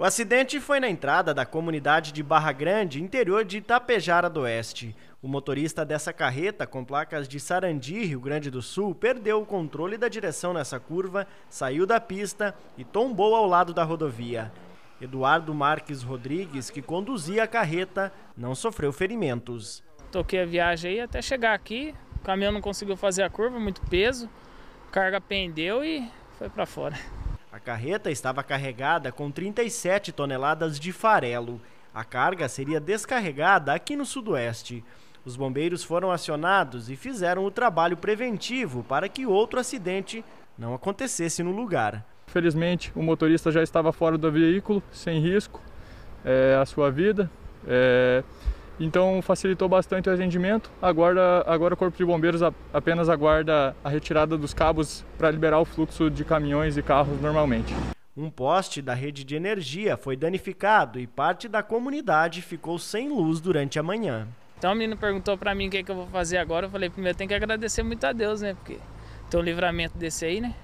O acidente foi na entrada da comunidade de Barra Grande, interior de Itapejara do Oeste. O motorista dessa carreta, com placas de Sarandi, Rio Grande do Sul, perdeu o controle da direção nessa curva, saiu da pista e tombou ao lado da rodovia. Eduardo Marques Rodrigues, que conduzia a carreta, não sofreu ferimentos. Toquei a viagem aí até chegar aqui, o caminhão não conseguiu fazer a curva, muito peso, carga pendeu e foi para fora. A carreta estava carregada com 37 toneladas de farelo. A carga seria descarregada aqui no Sudoeste. Os bombeiros foram acionados e fizeram o trabalho preventivo para que outro acidente não acontecesse no lugar. Felizmente, o motorista já estava fora do veículo, sem risco é, à sua vida. É então facilitou bastante o atendimento. Agora, agora o Corpo de Bombeiros apenas aguarda a retirada dos cabos para liberar o fluxo de caminhões e carros normalmente. Um poste da rede de energia foi danificado e parte da comunidade ficou sem luz durante a manhã. Então a menina perguntou para mim o que, é que eu vou fazer agora. Eu falei, primeiro tem que agradecer muito a Deus, né? Porque tem um livramento desse aí, né?